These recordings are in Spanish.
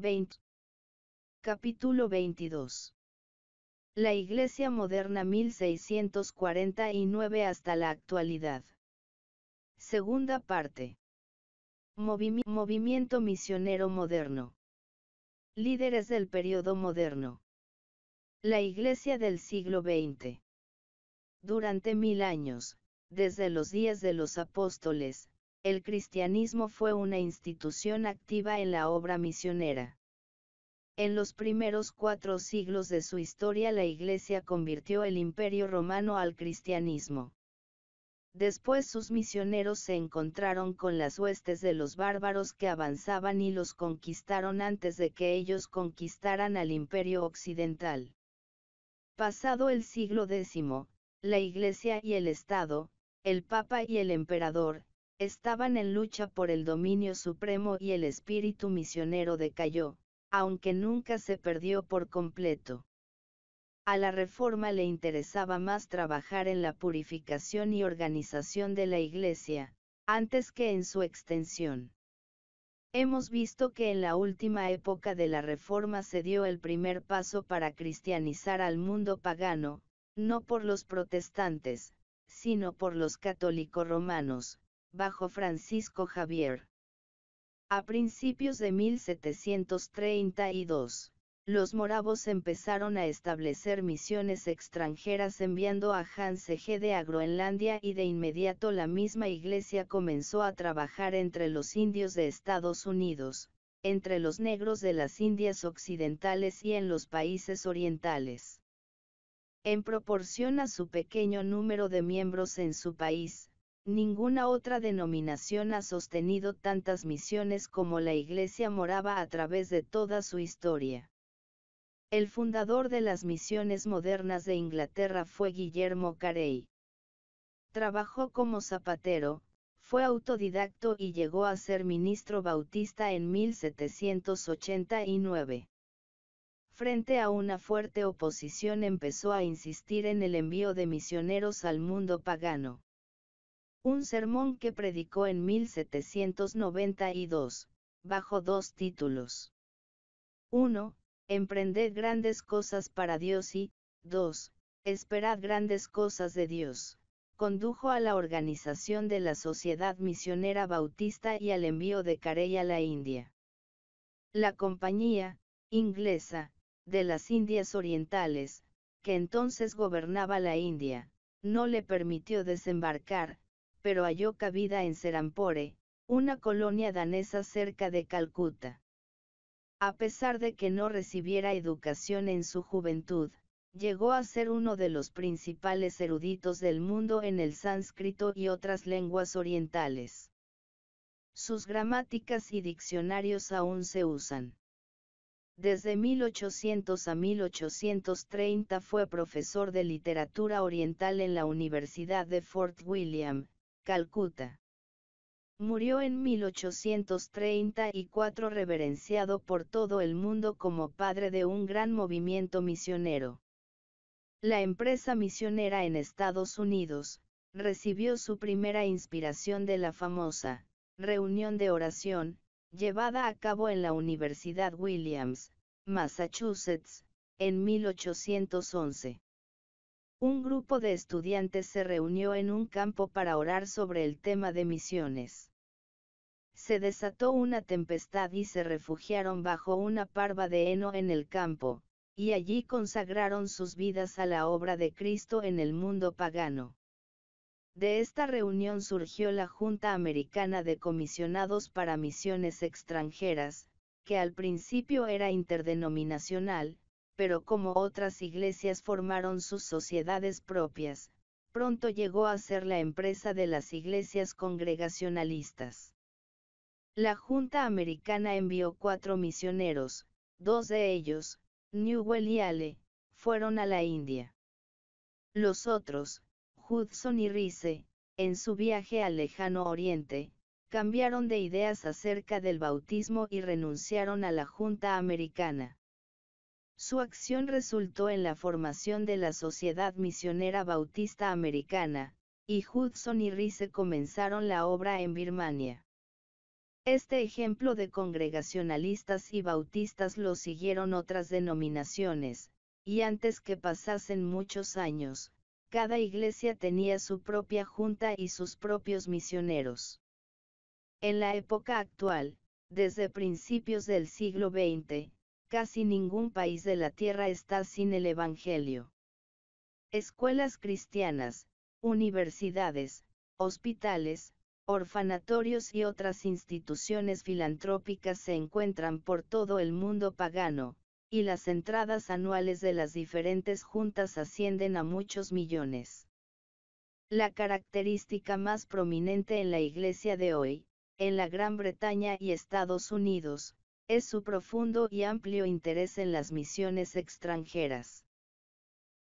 20. Capítulo 22. La Iglesia moderna 1649 hasta la actualidad. Segunda parte. movimiento misionero moderno. Líderes del periodo moderno. La Iglesia del siglo XX. Durante mil años, desde los días de los apóstoles, el cristianismo fue una institución activa en la obra misionera. En los primeros cuatro siglos de su historia la Iglesia convirtió el Imperio romano al cristianismo. Después sus misioneros se encontraron con las huestes de los bárbaros que avanzaban y los conquistaron antes de que ellos conquistaran al imperio occidental. Pasado el siglo X, la Iglesia y el Estado, el Papa y el Emperador, estaban en lucha por el dominio supremo y el espíritu misionero decayó, aunque nunca se perdió por completo. A la reforma le interesaba más trabajar en la purificación y organización de la Iglesia, antes que en su extensión. Hemos visto que en la última época de la Reforma se dio el primer paso para cristianizar al mundo pagano, no por los protestantes, sino por los católicos romanos, bajo Francisco Javier. A principios de 1732, los moravos empezaron a establecer misiones extranjeras enviando a Hans e de a Groenlandia y de inmediato la misma iglesia comenzó a trabajar entre los indios de Estados Unidos, entre los negros de las Indias occidentales y en los países orientales. En proporción a su pequeño número de miembros en su país, Ninguna otra denominación ha sostenido tantas misiones como la Iglesia moraba a través de toda su historia. El fundador de las misiones modernas de Inglaterra fue Guillermo Carey. Trabajó como zapatero, fue autodidacto y llegó a ser ministro bautista en 1789. Frente a una fuerte oposición empezó a insistir en el envío de misioneros al mundo pagano. Un sermón que predicó en 1792, bajo dos títulos. 1. Emprended grandes cosas para Dios y, 2. Esperad grandes cosas de Dios. Condujo a la organización de la Sociedad Misionera Bautista y al envío de Carey a la India. La compañía, inglesa, de las Indias Orientales, que entonces gobernaba la India, no le permitió desembarcar, pero halló cabida en Serampore, una colonia danesa cerca de Calcuta. A pesar de que no recibiera educación en su juventud, llegó a ser uno de los principales eruditos del mundo en el sánscrito y otras lenguas orientales. Sus gramáticas y diccionarios aún se usan. Desde 1800 a 1830 fue profesor de literatura oriental en la Universidad de Fort William, Calcuta. Murió en 1834 reverenciado por todo el mundo como padre de un gran movimiento misionero. La empresa misionera en Estados Unidos, recibió su primera inspiración de la famosa reunión de oración, llevada a cabo en la Universidad Williams, Massachusetts, en 1811. Un grupo de estudiantes se reunió en un campo para orar sobre el tema de misiones. Se desató una tempestad y se refugiaron bajo una parva de heno en el campo, y allí consagraron sus vidas a la obra de Cristo en el mundo pagano. De esta reunión surgió la Junta Americana de Comisionados para Misiones Extranjeras, que al principio era interdenominacional, pero como otras iglesias formaron sus sociedades propias, pronto llegó a ser la empresa de las iglesias congregacionalistas. La Junta Americana envió cuatro misioneros, dos de ellos, Newell y Ale, fueron a la India. Los otros, Hudson y Rice, en su viaje al lejano oriente, cambiaron de ideas acerca del bautismo y renunciaron a la Junta Americana. Su acción resultó en la formación de la Sociedad Misionera Bautista Americana, y Hudson y Rice comenzaron la obra en Birmania. Este ejemplo de congregacionalistas y bautistas lo siguieron otras denominaciones, y antes que pasasen muchos años, cada iglesia tenía su propia junta y sus propios misioneros. En la época actual, desde principios del siglo XX, casi ningún país de la Tierra está sin el Evangelio. Escuelas cristianas, universidades, hospitales, orfanatorios y otras instituciones filantrópicas se encuentran por todo el mundo pagano, y las entradas anuales de las diferentes juntas ascienden a muchos millones. La característica más prominente en la Iglesia de hoy, en la Gran Bretaña y Estados Unidos, es su profundo y amplio interés en las misiones extranjeras.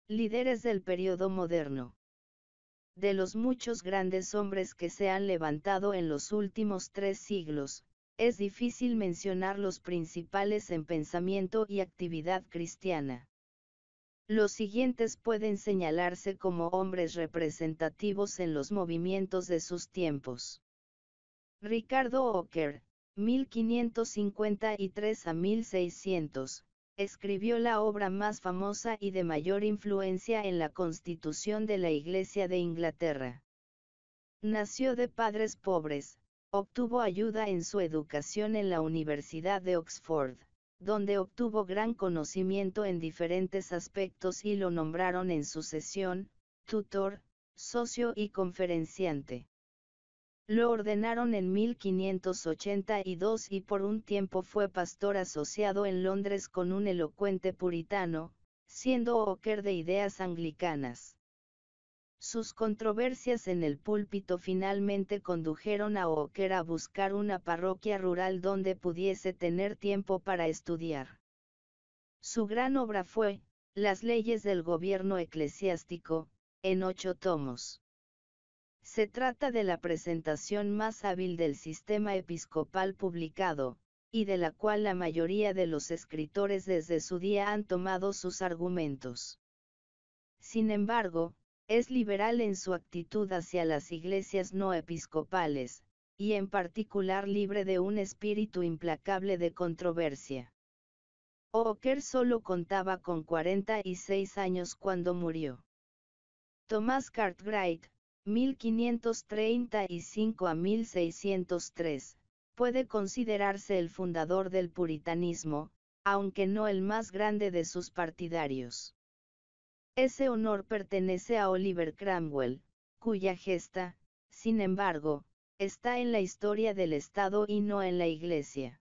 Líderes del periodo moderno. De los muchos grandes hombres que se han levantado en los últimos tres siglos, es difícil mencionar los principales en pensamiento y actividad cristiana. Los siguientes pueden señalarse como hombres representativos en los movimientos de sus tiempos. Ricardo Ocker, 1553 a 1600, escribió la obra más famosa y de mayor influencia en la constitución de la Iglesia de Inglaterra. Nació de padres pobres, obtuvo ayuda en su educación en la Universidad de Oxford, donde obtuvo gran conocimiento en diferentes aspectos y lo nombraron en sucesión, tutor, socio y conferenciante. Lo ordenaron en 1582 y por un tiempo fue pastor asociado en Londres con un elocuente puritano, siendo Oker de ideas anglicanas. Sus controversias en el púlpito finalmente condujeron a Oker a buscar una parroquia rural donde pudiese tener tiempo para estudiar. Su gran obra fue, Las leyes del gobierno eclesiástico, en ocho tomos. Se trata de la presentación más hábil del sistema episcopal publicado, y de la cual la mayoría de los escritores desde su día han tomado sus argumentos. Sin embargo, es liberal en su actitud hacia las iglesias no episcopales, y en particular libre de un espíritu implacable de controversia. Ocker solo contaba con 46 años cuando murió. Thomas Cartwright, 1535 a 1603, puede considerarse el fundador del puritanismo, aunque no el más grande de sus partidarios. Ese honor pertenece a Oliver Cromwell, cuya gesta, sin embargo, está en la historia del Estado y no en la Iglesia.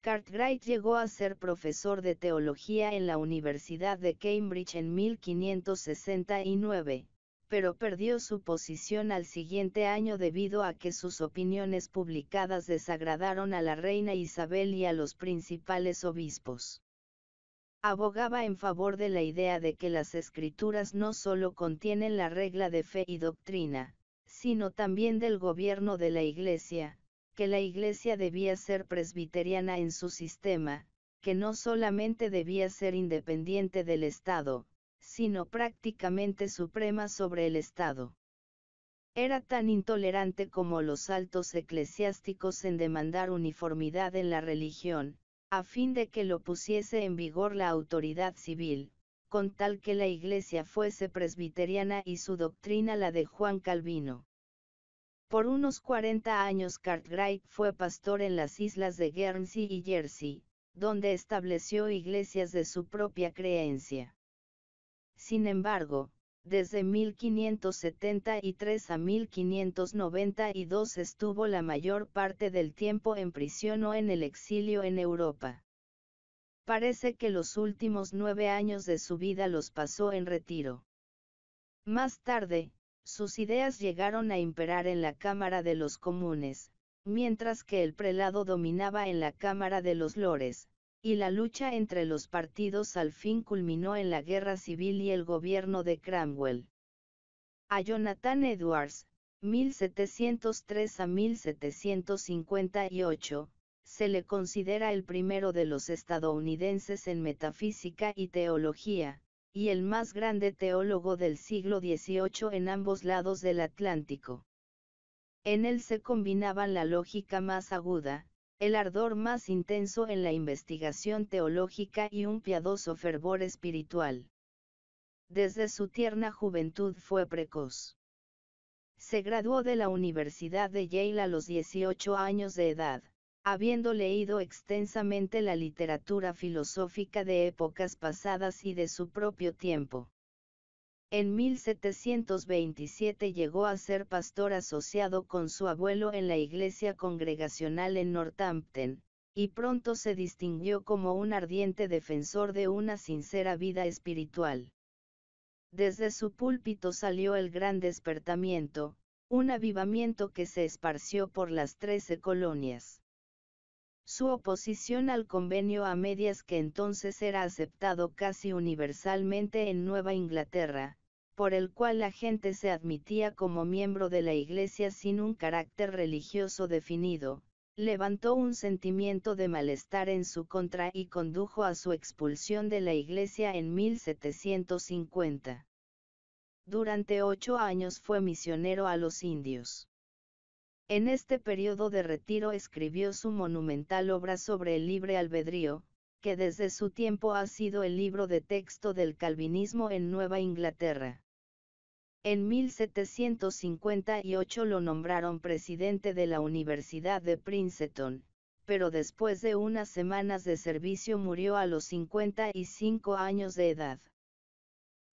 Cartwright llegó a ser profesor de teología en la Universidad de Cambridge en 1569, pero perdió su posición al siguiente año debido a que sus opiniones publicadas desagradaron a la reina Isabel y a los principales obispos. Abogaba en favor de la idea de que las escrituras no solo contienen la regla de fe y doctrina, sino también del gobierno de la Iglesia, que la Iglesia debía ser presbiteriana en su sistema, que no solamente debía ser independiente del Estado, sino prácticamente suprema sobre el Estado. Era tan intolerante como los altos eclesiásticos en demandar uniformidad en la religión, a fin de que lo pusiese en vigor la autoridad civil, con tal que la Iglesia fuese presbiteriana y su doctrina la de Juan Calvino. Por unos 40 años Cartwright fue pastor en las islas de Guernsey y Jersey, donde estableció iglesias de su propia creencia. Sin embargo, desde 1573 a 1592 estuvo la mayor parte del tiempo en prisión o en el exilio en Europa. Parece que los últimos nueve años de su vida los pasó en retiro. Más tarde, sus ideas llegaron a imperar en la Cámara de los Comunes, mientras que el prelado dominaba en la Cámara de los Lores, y la lucha entre los partidos al fin culminó en la guerra civil y el gobierno de Cromwell. A Jonathan Edwards, 1703 a 1758, se le considera el primero de los estadounidenses en metafísica y teología, y el más grande teólogo del siglo XVIII en ambos lados del Atlántico. En él se combinaban la lógica más aguda, el ardor más intenso en la investigación teológica y un piadoso fervor espiritual. Desde su tierna juventud fue precoz. Se graduó de la Universidad de Yale a los 18 años de edad, habiendo leído extensamente la literatura filosófica de épocas pasadas y de su propio tiempo. En 1727 llegó a ser pastor asociado con su abuelo en la iglesia congregacional en Northampton, y pronto se distinguió como un ardiente defensor de una sincera vida espiritual. Desde su púlpito salió el gran despertamiento, un avivamiento que se esparció por las trece colonias. Su oposición al convenio a medias que entonces era aceptado casi universalmente en Nueva Inglaterra, por el cual la gente se admitía como miembro de la Iglesia sin un carácter religioso definido, levantó un sentimiento de malestar en su contra y condujo a su expulsión de la Iglesia en 1750. Durante ocho años fue misionero a los indios. En este periodo de retiro escribió su monumental obra sobre el libre albedrío, que desde su tiempo ha sido el libro de texto del calvinismo en Nueva Inglaterra. En 1758 lo nombraron presidente de la Universidad de Princeton, pero después de unas semanas de servicio murió a los 55 años de edad.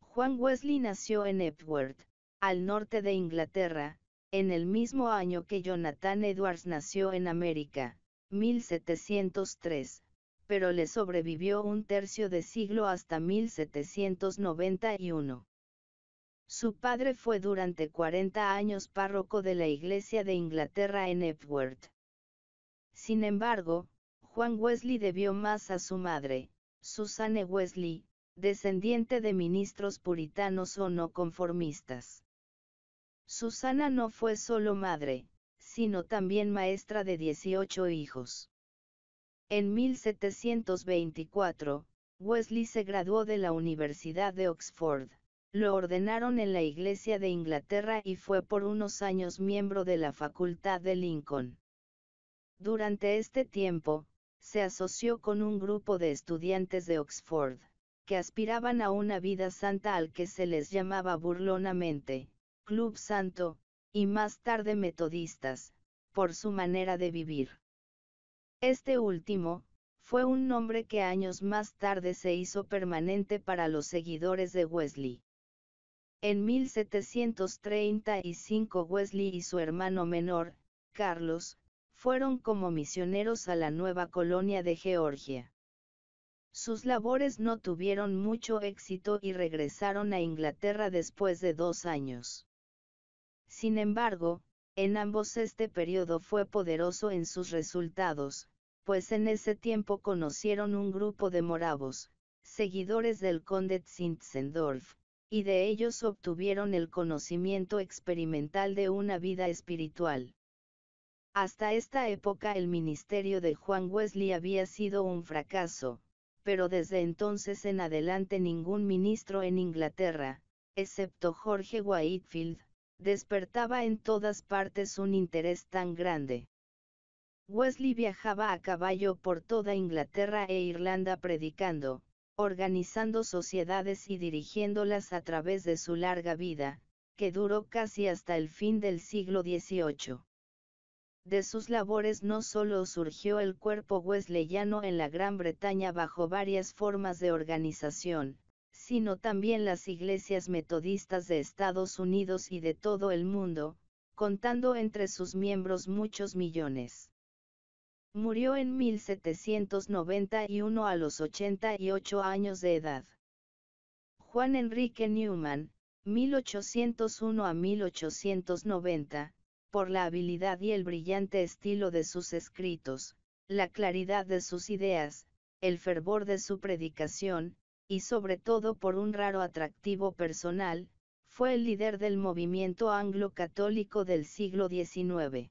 Juan Wesley nació en Epworth, al norte de Inglaterra, en el mismo año que Jonathan Edwards nació en América, 1703, pero le sobrevivió un tercio de siglo hasta 1791. Su padre fue durante 40 años párroco de la Iglesia de Inglaterra en Epworth. Sin embargo, Juan Wesley debió más a su madre, Susanne Wesley, descendiente de ministros puritanos o no conformistas. Susana no fue solo madre, sino también maestra de 18 hijos. En 1724, Wesley se graduó de la Universidad de Oxford. Lo ordenaron en la Iglesia de Inglaterra y fue por unos años miembro de la Facultad de Lincoln. Durante este tiempo, se asoció con un grupo de estudiantes de Oxford, que aspiraban a una vida santa al que se les llamaba burlonamente, Club Santo, y más tarde metodistas, por su manera de vivir. Este último, fue un nombre que años más tarde se hizo permanente para los seguidores de Wesley. En 1735 Wesley y su hermano menor, Carlos, fueron como misioneros a la nueva colonia de Georgia. Sus labores no tuvieron mucho éxito y regresaron a Inglaterra después de dos años. Sin embargo, en ambos este periodo fue poderoso en sus resultados, pues en ese tiempo conocieron un grupo de moravos, seguidores del conde Zinzendorf y de ellos obtuvieron el conocimiento experimental de una vida espiritual. Hasta esta época el ministerio de Juan Wesley había sido un fracaso, pero desde entonces en adelante ningún ministro en Inglaterra, excepto Jorge Whitefield, despertaba en todas partes un interés tan grande. Wesley viajaba a caballo por toda Inglaterra e Irlanda predicando, organizando sociedades y dirigiéndolas a través de su larga vida, que duró casi hasta el fin del siglo XVIII. De sus labores no solo surgió el cuerpo wesleyano en la Gran Bretaña bajo varias formas de organización, sino también las iglesias metodistas de Estados Unidos y de todo el mundo, contando entre sus miembros muchos millones. Murió en 1791 a los 88 años de edad. Juan Enrique Newman, 1801 a 1890, por la habilidad y el brillante estilo de sus escritos, la claridad de sus ideas, el fervor de su predicación, y sobre todo por un raro atractivo personal, fue el líder del movimiento anglo-católico del siglo XIX.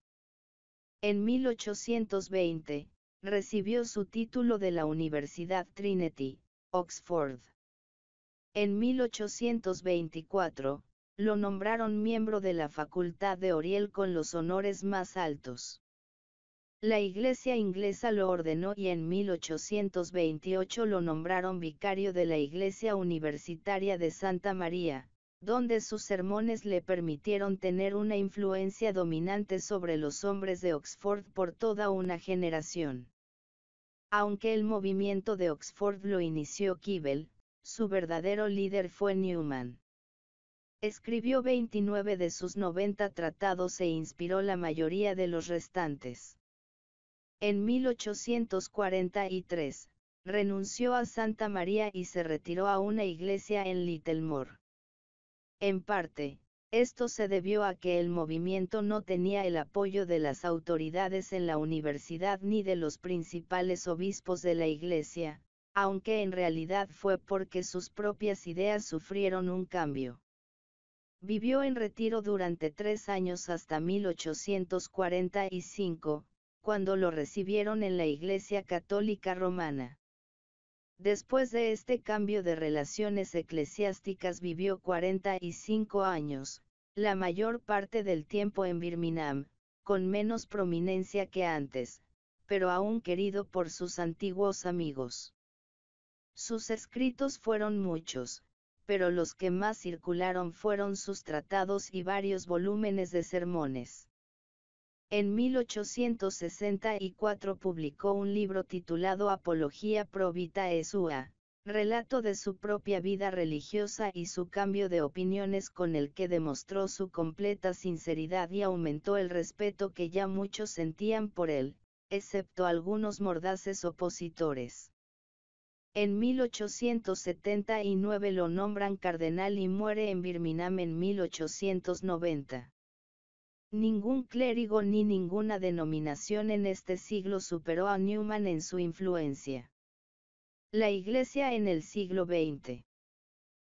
En 1820, recibió su título de la Universidad Trinity, Oxford. En 1824, lo nombraron miembro de la Facultad de Oriel con los honores más altos. La Iglesia inglesa lo ordenó y en 1828 lo nombraron vicario de la Iglesia Universitaria de Santa María, donde sus sermones le permitieron tener una influencia dominante sobre los hombres de Oxford por toda una generación. Aunque el movimiento de Oxford lo inició Kibble, su verdadero líder fue Newman. Escribió 29 de sus 90 tratados e inspiró la mayoría de los restantes. En 1843, renunció a Santa María y se retiró a una iglesia en Littlemore. En parte, esto se debió a que el movimiento no tenía el apoyo de las autoridades en la universidad ni de los principales obispos de la Iglesia, aunque en realidad fue porque sus propias ideas sufrieron un cambio. Vivió en retiro durante tres años hasta 1845, cuando lo recibieron en la Iglesia Católica Romana. Después de este cambio de relaciones eclesiásticas vivió 45 años, la mayor parte del tiempo en Birmingham, con menos prominencia que antes, pero aún querido por sus antiguos amigos. Sus escritos fueron muchos, pero los que más circularon fueron sus tratados y varios volúmenes de sermones. En 1864 publicó un libro titulado Apología pro vita Esua, relato de su propia vida religiosa y su cambio de opiniones con el que demostró su completa sinceridad y aumentó el respeto que ya muchos sentían por él, excepto algunos mordaces opositores. En 1879 lo nombran cardenal y muere en Birmingham en 1890. Ningún clérigo ni ninguna denominación en este siglo superó a Newman en su influencia. La Iglesia en el siglo XX.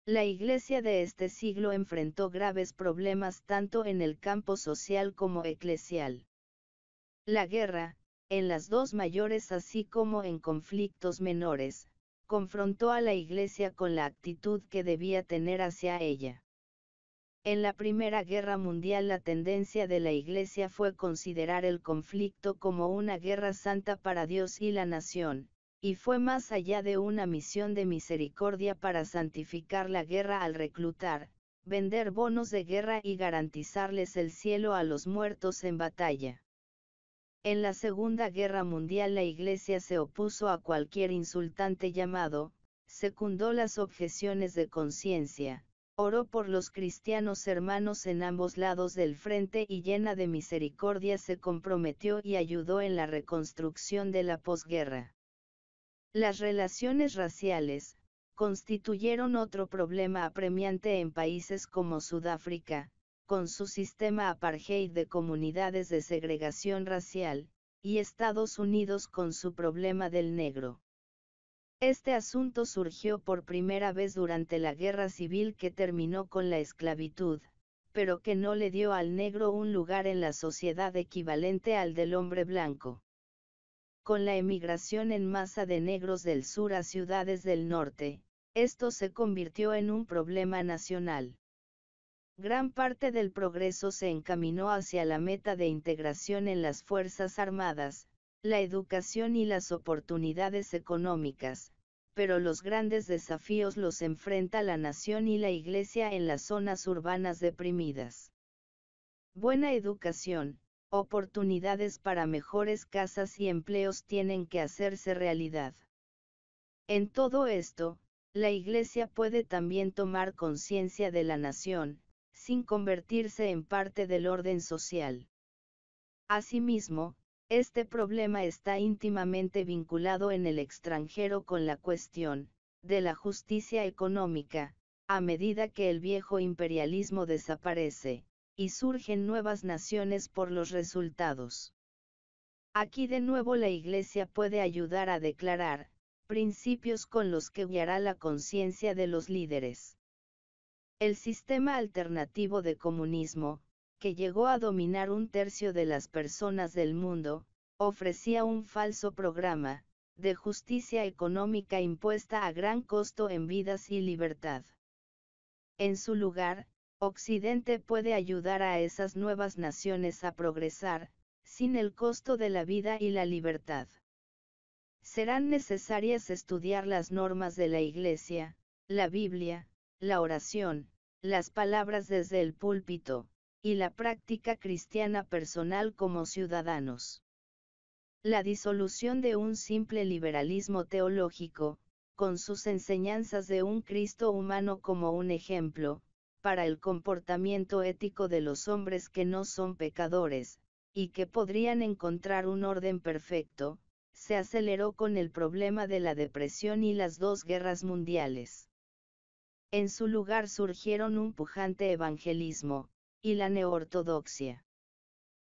La Iglesia de este siglo enfrentó graves problemas tanto en el campo social como eclesial. La guerra, en las dos mayores así como en conflictos menores, confrontó a la Iglesia con la actitud que debía tener hacia ella. En la Primera Guerra Mundial la tendencia de la Iglesia fue considerar el conflicto como una guerra santa para Dios y la nación, y fue más allá de una misión de misericordia para santificar la guerra al reclutar, vender bonos de guerra y garantizarles el cielo a los muertos en batalla. En la Segunda Guerra Mundial la Iglesia se opuso a cualquier insultante llamado, secundó las objeciones de conciencia, Oró por los cristianos hermanos en ambos lados del frente y llena de misericordia se comprometió y ayudó en la reconstrucción de la posguerra. Las relaciones raciales, constituyeron otro problema apremiante en países como Sudáfrica, con su sistema apartheid de comunidades de segregación racial, y Estados Unidos con su problema del negro. Este asunto surgió por primera vez durante la guerra civil que terminó con la esclavitud, pero que no le dio al negro un lugar en la sociedad equivalente al del hombre blanco. Con la emigración en masa de negros del sur a ciudades del norte, esto se convirtió en un problema nacional. Gran parte del progreso se encaminó hacia la meta de integración en las Fuerzas Armadas, la educación y las oportunidades económicas, pero los grandes desafíos los enfrenta la nación y la iglesia en las zonas urbanas deprimidas. Buena educación, oportunidades para mejores casas y empleos tienen que hacerse realidad. En todo esto, la Iglesia puede también tomar conciencia de la nación, sin convertirse en parte del orden social. Asimismo, este problema está íntimamente vinculado en el extranjero con la cuestión de la justicia económica, a medida que el viejo imperialismo desaparece, y surgen nuevas naciones por los resultados. Aquí de nuevo la Iglesia puede ayudar a declarar, principios con los que guiará la conciencia de los líderes. El sistema alternativo de comunismo, que llegó a dominar un tercio de las personas del mundo, ofrecía un falso programa, de justicia económica impuesta a gran costo en vidas y libertad. En su lugar, Occidente puede ayudar a esas nuevas naciones a progresar, sin el costo de la vida y la libertad. Serán necesarias estudiar las normas de la Iglesia, la Biblia, la oración, las palabras desde el púlpito, y la práctica cristiana personal como ciudadanos. La disolución de un simple liberalismo teológico, con sus enseñanzas de un Cristo humano como un ejemplo, para el comportamiento ético de los hombres que no son pecadores, y que podrían encontrar un orden perfecto, se aceleró con el problema de la depresión y las dos guerras mundiales. En su lugar surgieron un pujante evangelismo, y la neortodoxia.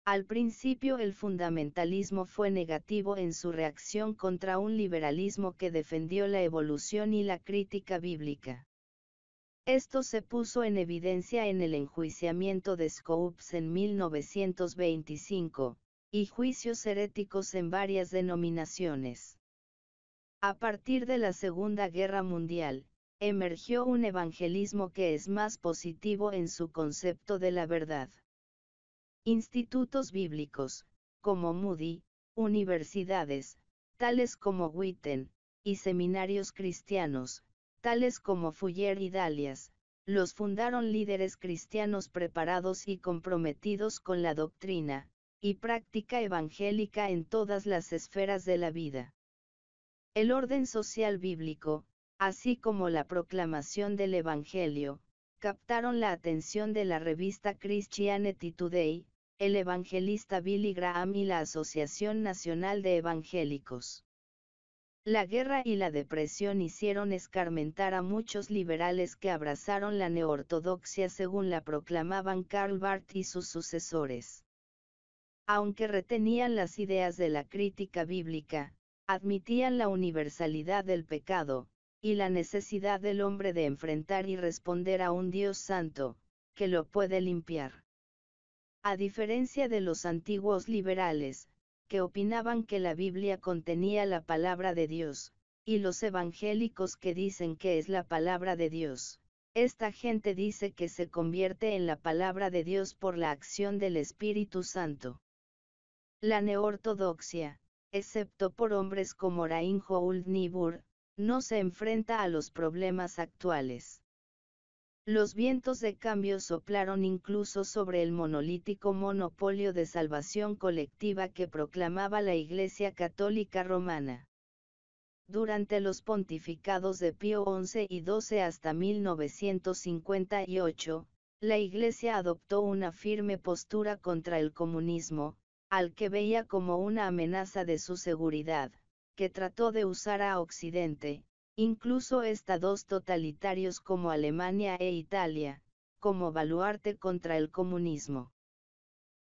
Al principio el fundamentalismo fue negativo en su reacción contra un liberalismo que defendió la evolución y la crítica bíblica. Esto se puso en evidencia en el enjuiciamiento de Scopes en 1925, y juicios heréticos en varias denominaciones. A partir de la Segunda Guerra Mundial, emergió un evangelismo que es más positivo en su concepto de la verdad. Institutos bíblicos, como Moody, universidades, tales como Witten, y seminarios cristianos, tales como Fuller y Dalias, los fundaron líderes cristianos preparados y comprometidos con la doctrina, y práctica evangélica en todas las esferas de la vida. El orden social bíblico, así como la proclamación del Evangelio, captaron la atención de la revista Christianity Today, el evangelista Billy Graham y la Asociación Nacional de Evangélicos. La guerra y la depresión hicieron escarmentar a muchos liberales que abrazaron la neortodoxia según la proclamaban Karl Barth y sus sucesores. Aunque retenían las ideas de la crítica bíblica, admitían la universalidad del pecado, y la necesidad del hombre de enfrentar y responder a un Dios santo, que lo puede limpiar. A diferencia de los antiguos liberales, que opinaban que la Biblia contenía la palabra de Dios, y los evangélicos que dicen que es la palabra de Dios, esta gente dice que se convierte en la palabra de Dios por la acción del Espíritu Santo. La neortodoxia, excepto por hombres como Rain Hould Nibur, no se enfrenta a los problemas actuales. Los vientos de cambio soplaron incluso sobre el monolítico monopolio de salvación colectiva que proclamaba la Iglesia Católica Romana. Durante los pontificados de Pío XI y XII hasta 1958, la Iglesia adoptó una firme postura contra el comunismo, al que veía como una amenaza de su seguridad que trató de usar a Occidente, incluso estados totalitarios como Alemania e Italia, como baluarte contra el comunismo.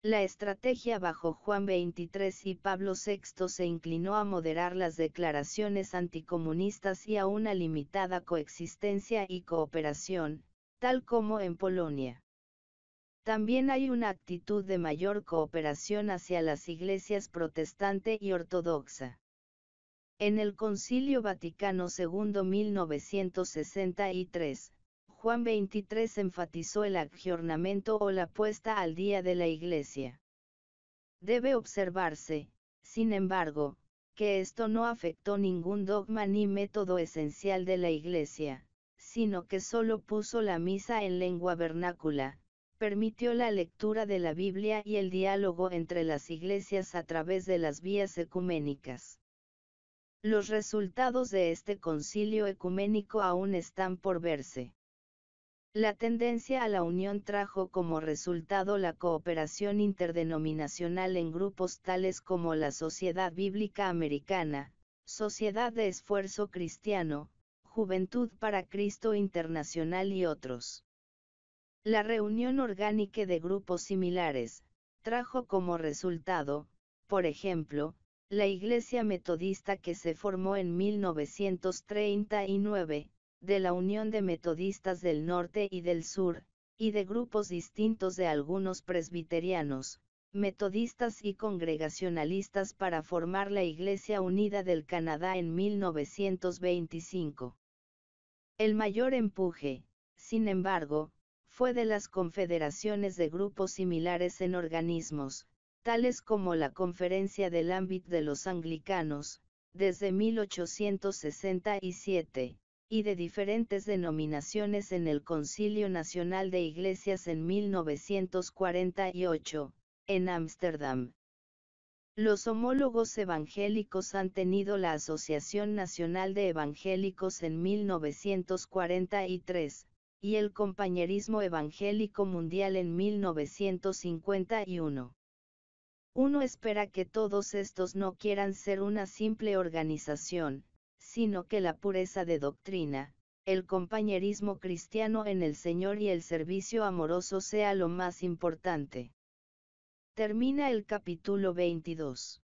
La estrategia bajo Juan XXIII y Pablo VI se inclinó a moderar las declaraciones anticomunistas y a una limitada coexistencia y cooperación, tal como en Polonia. También hay una actitud de mayor cooperación hacia las iglesias protestante y ortodoxa. En el Concilio Vaticano II 1963, Juan XXIII enfatizó el aggiornamento o la puesta al día de la Iglesia. Debe observarse, sin embargo, que esto no afectó ningún dogma ni método esencial de la Iglesia, sino que solo puso la misa en lengua vernácula, permitió la lectura de la Biblia y el diálogo entre las iglesias a través de las vías ecuménicas. Los resultados de este concilio ecuménico aún están por verse. La tendencia a la unión trajo como resultado la cooperación interdenominacional en grupos tales como la Sociedad Bíblica Americana, Sociedad de Esfuerzo Cristiano, Juventud para Cristo Internacional y otros. La reunión orgánica de grupos similares, trajo como resultado, por ejemplo, la Iglesia Metodista que se formó en 1939, de la Unión de Metodistas del Norte y del Sur, y de grupos distintos de algunos presbiterianos, metodistas y congregacionalistas para formar la Iglesia Unida del Canadá en 1925. El mayor empuje, sin embargo, fue de las confederaciones de grupos similares en organismos, tales como la Conferencia del Ámbito de los Anglicanos, desde 1867, y de diferentes denominaciones en el Concilio Nacional de Iglesias en 1948, en Ámsterdam. Los homólogos evangélicos han tenido la Asociación Nacional de Evangélicos en 1943, y el Compañerismo Evangélico Mundial en 1951. Uno espera que todos estos no quieran ser una simple organización, sino que la pureza de doctrina, el compañerismo cristiano en el Señor y el servicio amoroso sea lo más importante. Termina el capítulo 22.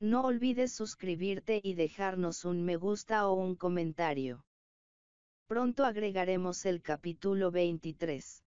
No olvides suscribirte y dejarnos un me gusta o un comentario. Pronto agregaremos el capítulo 23.